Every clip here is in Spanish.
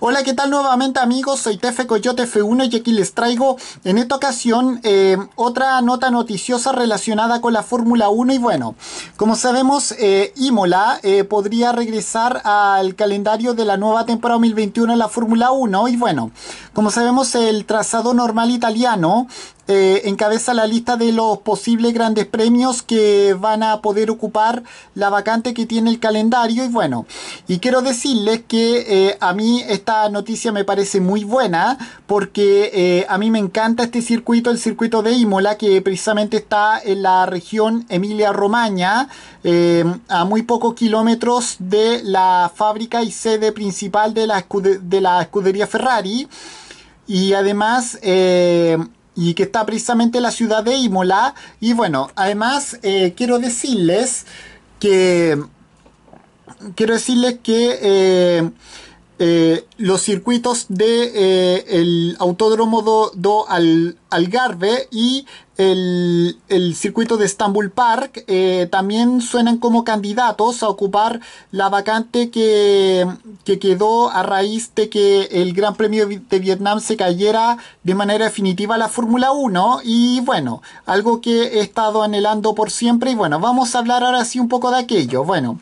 Hola, ¿qué tal nuevamente amigos? Soy Tefe Coyote F1 y aquí les traigo en esta ocasión eh, otra nota noticiosa relacionada con la Fórmula 1 y bueno, como sabemos eh, Imola eh, podría regresar al calendario de la nueva temporada 2021 en la Fórmula 1 y bueno, como sabemos el trazado normal italiano eh, encabeza la lista de los posibles grandes premios que van a poder ocupar la vacante que tiene el calendario. Y bueno, y quiero decirles que eh, a mí esta noticia me parece muy buena porque eh, a mí me encanta este circuito, el circuito de Imola, que precisamente está en la región Emilia-Romaña, a muy pocos kilómetros de la fábrica y sede principal de la, de la escudería Ferrari. Y además y que está precisamente la ciudad de Imola. Y bueno, además eh, quiero decirles que... Quiero decirles que... Eh, eh, los circuitos de eh, el autódromo do, Al, Algarve y el, circuito de Estambul Park eh, también suenan como candidatos a ocupar la vacante que, que, quedó a raíz de que el Gran Premio de Vietnam se cayera de manera definitiva la Fórmula 1 y bueno, algo que he estado anhelando por siempre y bueno, vamos a hablar ahora sí un poco de aquello. Bueno,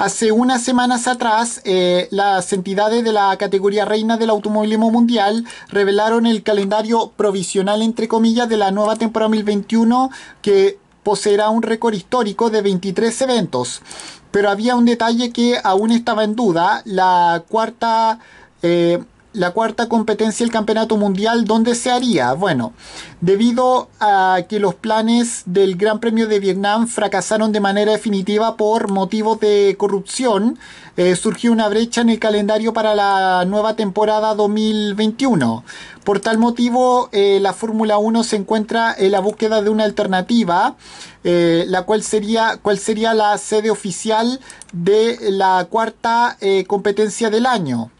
Hace unas semanas atrás, eh, las entidades de la categoría reina del automovilismo mundial revelaron el calendario provisional, entre comillas, de la nueva temporada 2021 que poseerá un récord histórico de 23 eventos. Pero había un detalle que aún estaba en duda, la cuarta... Eh, la cuarta competencia del Campeonato Mundial, ¿dónde se haría? Bueno, debido a que los planes del Gran Premio de Vietnam fracasaron de manera definitiva por motivos de corrupción, eh, surgió una brecha en el calendario para la nueva temporada 2021. Por tal motivo, eh, la Fórmula 1 se encuentra en la búsqueda de una alternativa, eh, la cual sería, cuál sería la sede oficial de la cuarta competencia del año.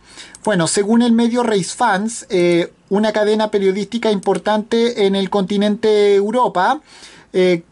Bueno, según el medio Race Fans, eh, una cadena periodística importante en el continente Europa, eh,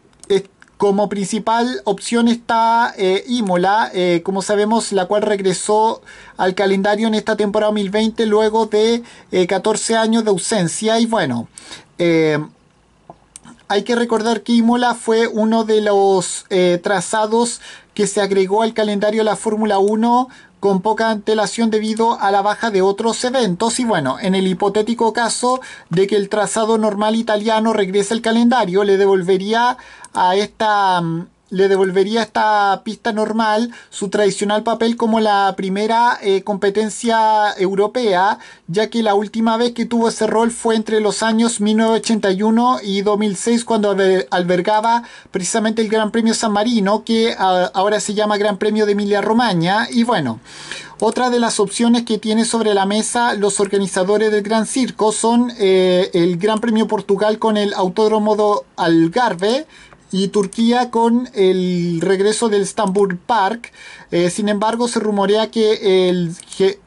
como principal opción está eh, Imola, como sabemos, la cual regresó al calendario en esta temporada 2020 luego de 14 años de ausencia. Y bueno, hay que recordar que Imola fue uno de los trazados que se agregó al calendario de la Fórmula 1 con poca antelación debido a la baja de otros eventos y bueno, en el hipotético caso de que el trazado normal italiano regrese al calendario, le devolvería a esta mm, le devolvería esta pista normal su tradicional papel como la primera eh, competencia europea, ya que la última vez que tuvo ese rol fue entre los años 1981 y 2006 cuando albergaba precisamente el Gran Premio San Marino, que ah, ahora se llama Gran Premio de Emilia Romagna, y bueno, otra de las opciones que tiene sobre la mesa los organizadores del Gran Circo son eh, el Gran Premio Portugal con el Autódromo Algarve, y Turquía con el regreso del Estambul Park. Eh, sin embargo, se rumorea que el,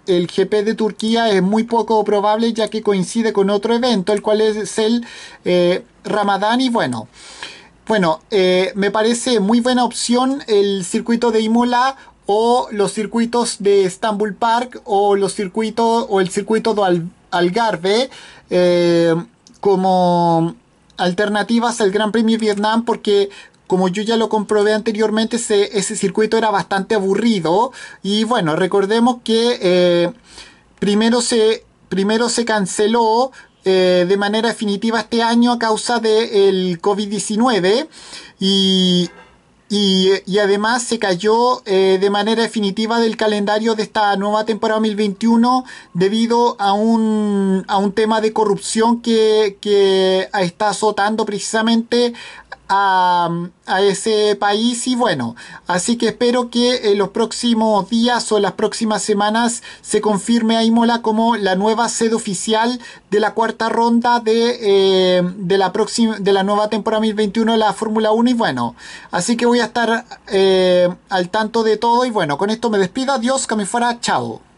el, GP de Turquía es muy poco probable ya que coincide con otro evento, el cual es el eh, Ramadán y bueno. Bueno, eh, me parece muy buena opción el circuito de Imola o los circuitos de Estambul Park o los circuitos o el circuito de Algarve como alternativas al Gran Premio Vietnam porque como yo ya lo comprobé anteriormente, ese, circuito era bastante aburrido. Y bueno, recordemos que eh, primero, se, primero se canceló eh, de manera definitiva este año a causa del COVID-19. Y, y, además se cayó eh, de manera definitiva del calendario de esta nueva temporada 2021 debido a un, a un tema de corrupción que, que está azotando precisamente a, ese país y bueno, así que espero que en eh, los próximos días o las próximas semanas se confirme a Imola como la nueva sede oficial de la cuarta ronda de, eh, de, la, próxima, de la nueva temporada 2021 de la Fórmula 1 y bueno, así que voy a estar eh, al tanto de todo y bueno, con esto me despido, adiós, que me fuera, chao.